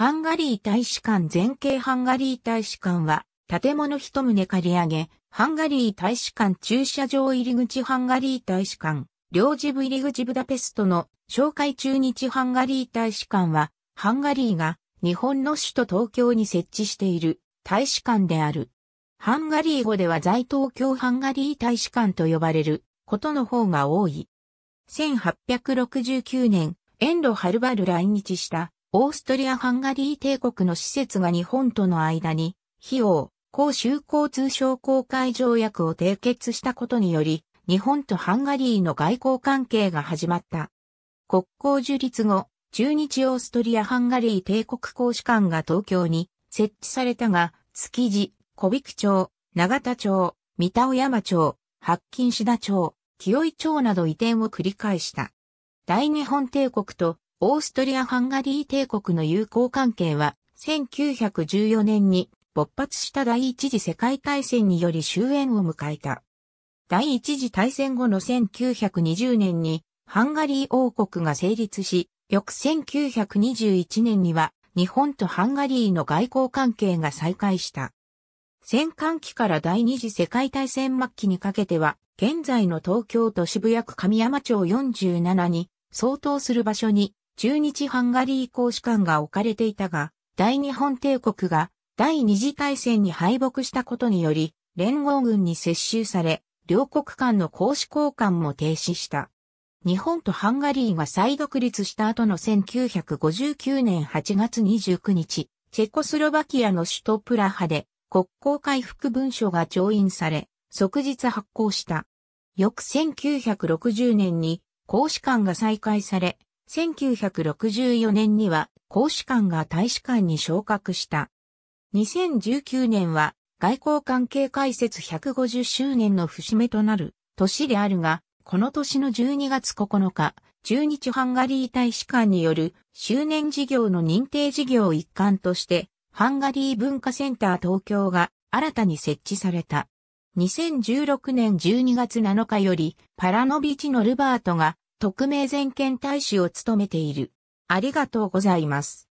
ハンガリー大使館前景ハンガリー大使館は、建物一棟借り上げ、ハンガリー大使館駐車場入り口ハンガリー大使館、領事部入り口ブダペストの紹介中日ハンガリー大使館は、ハンガリーが日本の首都東京に設置している大使館である。ハンガリー語では在東京ハンガリー大使館と呼ばれることの方が多い。1869年、遠路はるばる来日したオーストリア・ハンガリー帝国の施設が日本との間に、費用、公衆交通商工会条約を締結したことにより、日本とハンガリーの外交関係が始まった。国交樹立後、中日オーストリア・ハンガリー帝国公使館が東京に設置されたが、築地、小引町、長田町、三田尾山町、白金志田町、清井町など移転を繰り返した。大日本帝国とオーストリア・ハンガリー帝国の友好関係は、1914年に勃発した第一次世界大戦により終焉を迎えた。第一次大戦後の1920年に、ハンガリー王国が成立し、翌1921年には、日本とハンガリーの外交関係が再開した。戦艦期から第二次世界大戦末期にかけては、現在の東京都渋谷区神山町47に相当する場所に中日ハンガリー公使館が置かれていたが、大日本帝国が第二次大戦に敗北したことにより、連合軍に接収され、両国間の公使交換も停止した。日本とハンガリーが再独立した後の1959年8月29日、チェコスロバキアの首都プラハで国交回復文書が調印され、即日発行した。翌1960年に公使館が再開され、1964年には公使館が大使館に昇格した。2019年は外交関係開設150周年の節目となる年であるが、この年の12月9日、中日ハンガリー大使館による周年事業の認定事業一環として、ハンガリー文化センター東京が新たに設置された。2016年12月7日より、パラノビチのルバートが特命全権大使を務めている。ありがとうございます。